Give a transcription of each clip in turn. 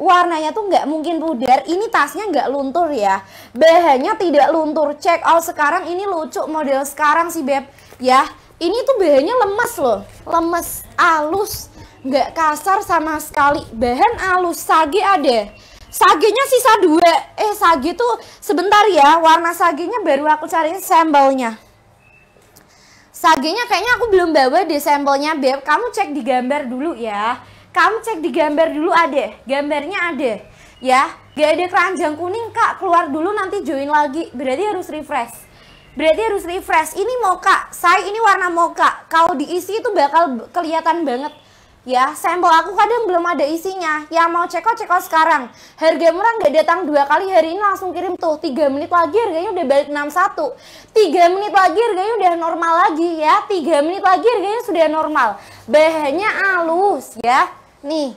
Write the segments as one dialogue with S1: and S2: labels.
S1: warnanya tuh nggak mungkin pudar ini tasnya nggak luntur ya bahannya tidak luntur check out sekarang ini lucu model sekarang sih beb ya ini tuh bahannya lemes loh lemes alus nggak kasar sama sekali bahan alus sage ada sagenya sisa dua eh sage tuh sebentar ya warna sagenya baru aku cariin sampelnya sagenya kayaknya aku belum bawa deh sampelnya beb kamu cek di gambar dulu ya kamu cek di gambar dulu ade gambarnya ade ya gak ada keranjang kuning kak keluar dulu nanti join lagi berarti harus refresh berarti harus refresh ini moka, saya ini warna moka. kalau diisi itu bakal kelihatan banget ya sampel aku kadang belum ada isinya yang mau ceko ceko sekarang harga murah nggak datang dua kali hari ini langsung kirim tuh tiga menit lagi harganya udah balik 61 tiga menit lagi harganya udah normal lagi ya tiga menit lagi harganya sudah normal bahannya halus ya Nih,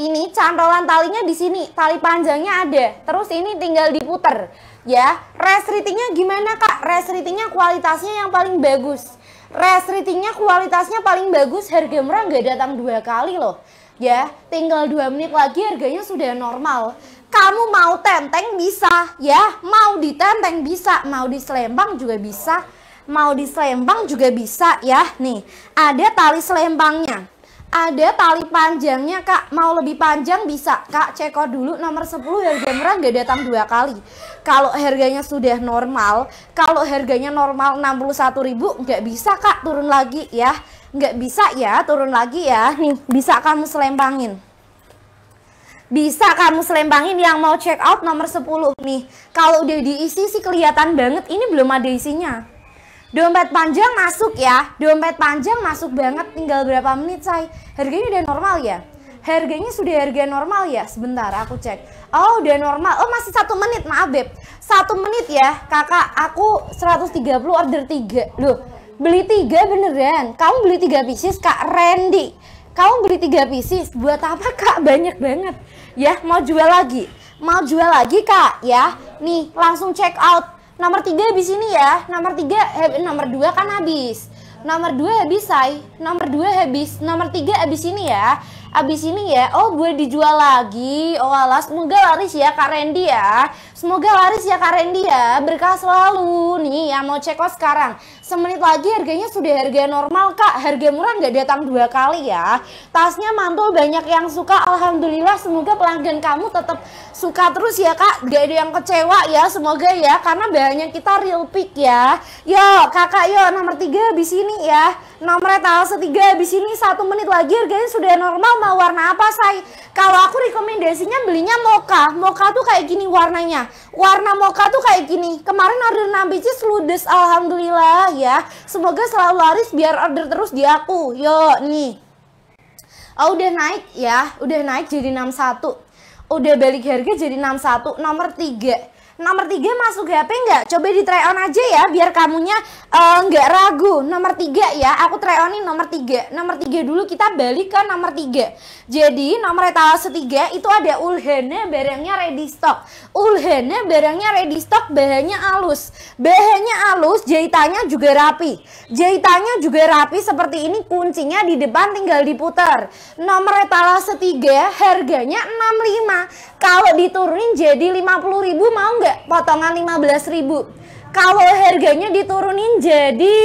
S1: ini cantolan talinya di sini, tali panjangnya ada. Terus ini tinggal diputer, ya. Resritingnya gimana kak? Resritingnya kualitasnya yang paling bagus. Resritingnya kualitasnya paling bagus, harga murah nggak datang dua kali loh. Ya, tinggal dua menit lagi harganya sudah normal. Kamu mau tenteng bisa, ya. Mau ditenteng bisa, mau diselempang juga bisa. Mau diselempang juga bisa ya. Nih, ada tali selempangnya ada tali panjangnya kak mau lebih panjang bisa kak cekor dulu nomor 10 harga murah nggak datang dua kali kalau harganya sudah normal kalau harganya normal ribu nggak bisa kak turun lagi ya nggak bisa ya turun lagi ya nih bisa kamu selempangin bisa kamu selempangin yang mau check out nomor 10 nih kalau udah diisi sih kelihatan banget ini belum ada isinya Dompet panjang masuk ya, dompet panjang masuk banget tinggal berapa menit saya. Harganya udah normal ya? Harganya sudah harga normal ya? Sebentar aku cek Oh udah normal, oh masih satu menit maaf Beb Satu menit ya kakak aku 130 order 3 Loh beli 3 beneran Kamu beli 3 pieces kak Randy Kamu beli 3 pieces buat apa kak banyak banget Ya mau jual lagi Mau jual lagi kak ya Nih langsung check out Nomor tiga habis ini ya. Nomor tiga, eh, nomor dua kan habis. Nomor dua habis say. Nomor dua habis. Nomor tiga habis ini ya abis ini ya oh boleh dijual lagi oh alas semoga laris ya Kak Randy ya semoga laris ya Kak Randy ya berkah selalu nih yang mau cek sekarang semenit lagi harganya sudah harga normal Kak harga murah nggak datang dua kali ya tasnya mantul banyak yang suka Alhamdulillah semoga pelanggan kamu tetap suka terus ya Kak gak ada yang kecewa ya semoga ya karena bahannya kita real pick ya yo kakak yo nomor tiga abis ini ya nomor tahu setiga habis ini satu menit lagi harganya sudah normal mau warna apa say kalau aku rekomendasinya belinya mocha mocha tuh kayak gini warnanya warna mocha tuh kayak gini kemarin order 6 biji seludes alhamdulillah ya semoga selalu laris biar order terus di aku yo nih oh udah naik ya udah naik jadi 61 udah balik harga jadi 61 nomor tiga Nomor tiga masuk HP nggak? Coba di try on aja ya biar kamunya eh, nggak uh, ragu. Nomor tiga ya, aku try onin nomor tiga. Nomor tiga dulu kita balik ke nomor tiga. Jadi nomor etalase tiga itu ada ulhene barangnya ready stock. Ulhene barangnya ready stock bahannya halus. Bahannya halus, jahitannya juga rapi. Jahitannya juga rapi seperti ini kuncinya di depan tinggal diputar. Nomor etalase tiga harganya 65. Kalau diturunin jadi 50.000 mau nggak potongan 15.000 ribu kalau harganya diturunin jadi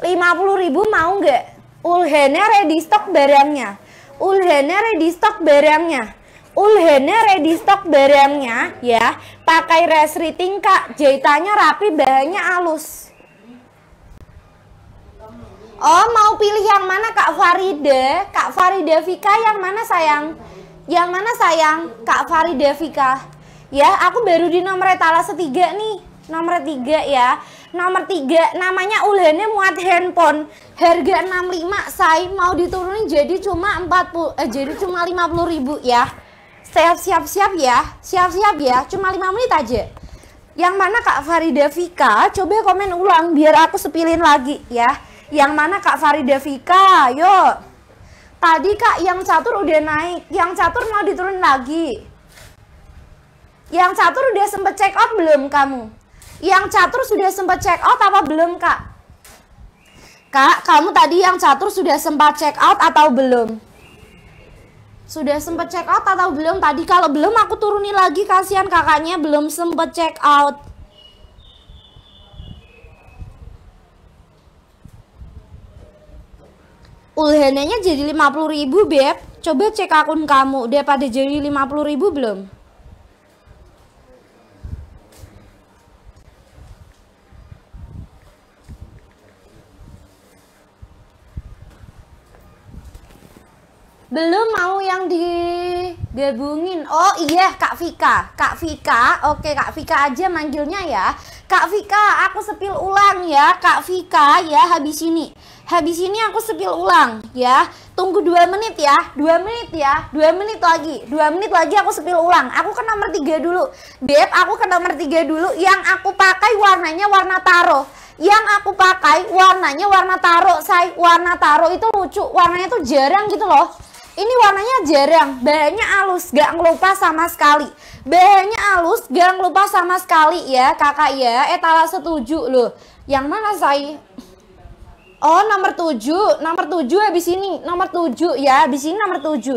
S1: 50.000 ribu mau nggak ulhennya ready stock barangnya ulhennya ready stock barangnya ulhennya ready stock barangnya ya pakai resriting kak jahitannya rapi bahannya halus Oh mau pilih yang mana Kak Farida? Kak Farida Vika yang mana sayang? Yang mana sayang? Kak Farida Vika? ya aku baru di nomor etalase tiga nih nomor tiga ya nomor tiga namanya ulennya muat handphone harga 65 saya mau diturunin jadi cuma 40 eh, jadi cuma 50 ribu ya siap siap siap ya siap siap ya cuma 5 menit aja yang mana Kak Farida Vika coba komen ulang biar aku sepilin lagi ya yang mana Kak Farida Vika yuk tadi Kak yang catur udah naik yang catur mau diturunin lagi yang catur udah sempet check out belum kamu? Yang catur sudah sempet check out apa belum kak? Kak, kamu tadi yang catur sudah sempat check out atau belum? Sudah sempat check out atau belum? Tadi kalau belum aku turunin lagi kasihan kakaknya belum sempat check out. Ulhenenya jadi ribu Beb. Coba cek akun kamu, udah pada jadi ribu belum? Belum mau yang digabungin. Oh iya, Kak Vika. Kak Vika, oke Kak Vika aja manggilnya ya. Kak Vika, aku sepil ulang ya. Kak Vika ya habis ini. Habis ini aku sepil ulang ya. Tunggu dua menit ya. dua menit ya. dua menit lagi. dua menit lagi aku sepil ulang. Aku ke nomor tiga dulu. Beb, aku ke nomor tiga dulu. Yang aku pakai warnanya warna taro yang aku pakai warnanya warna taro say warna taro itu lucu warnanya tuh jarang gitu loh ini warnanya jarang, bahannya halus, gak ngelupa sama sekali. Bahannya halus, gak ngelupa sama sekali ya kakak ya. Etalase eh, tujuh loh. Yang mana saya? Oh nomor 7, nomor 7 habis ini, nomor 7 ya, habis ini nomor 7.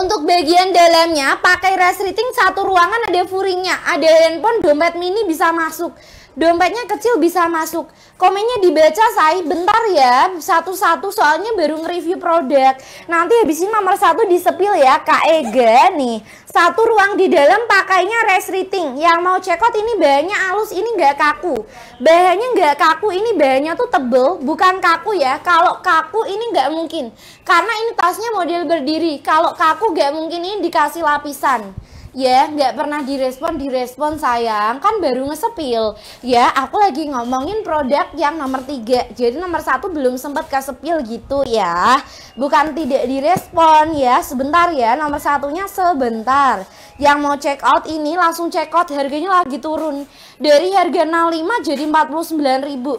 S1: Untuk bagian dalamnya pakai resleting satu ruangan ada furingnya, ada handphone, dompet mini bisa masuk dompetnya kecil bisa masuk. Komennya dibaca saya bentar ya satu-satu soalnya baru nge-review produk. Nanti habis ini nomor satu disepil ya Kak Ega nih. Satu ruang di dalam pakainya resriting. Yang mau cekot ini bahannya alus ini nggak kaku. Bahannya nggak kaku ini bahannya tuh tebel bukan kaku ya. Kalau kaku ini nggak mungkin karena ini tasnya model berdiri. Kalau kaku nggak mungkin ini dikasih lapisan ya nggak pernah direspon direspon sayang kan baru ngesepil ya aku lagi ngomongin produk yang nomor tiga jadi nomor satu belum sempat kesepil gitu ya bukan tidak direspon ya sebentar ya nomor satunya sebentar yang mau check out ini langsung check out harganya lagi turun dari harga 65 jadi 49 ribu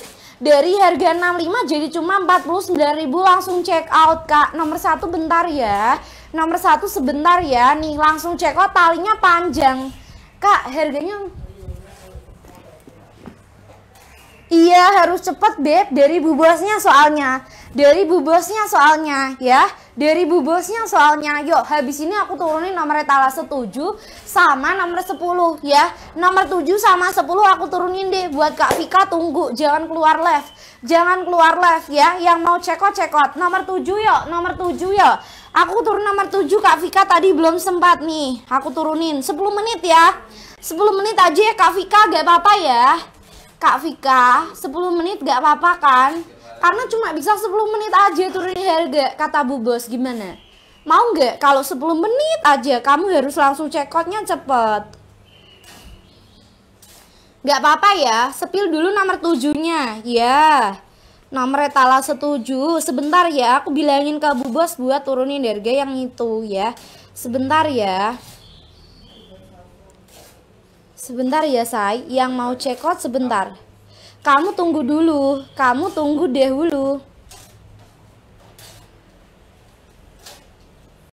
S1: dari harga 65 jadi cuma 49 ribu langsung check out kak nomor satu bentar ya nomor satu sebentar ya nih langsung cek oh talinya panjang kak harganya iya harus cepet beb dari bu bosnya soalnya dari bu bosnya soalnya ya dari Bu Bosnya soalnya. Yuk, habis ini aku turunin nomor etalase 7 sama nomor 10 ya. Nomor 7 sama 10 aku turunin deh buat Kak Vika tunggu, jangan keluar left. Jangan keluar left ya. Yang mau cekot cekot. Nomor 7 yuk, nomor 7 yuk. Aku turun nomor 7 Kak Vika tadi belum sempat nih. Aku turunin 10 menit ya. 10 menit aja ya Kak Vika, gak apa-apa ya. Kak Vika, 10 menit gak apa-apa kan? karena cuma bisa 10 menit aja turunin harga kata Bu Bos gimana mau nggak kalau 10 menit aja kamu harus langsung check outnya cepet Gak apa-apa ya sepil dulu nomor tujuhnya ya nomor etalase tujuh sebentar ya aku bilangin ke Bu Bos buat turunin harga yang itu ya sebentar ya sebentar ya say yang mau check out sebentar kamu tunggu dulu, kamu tunggu dahulu.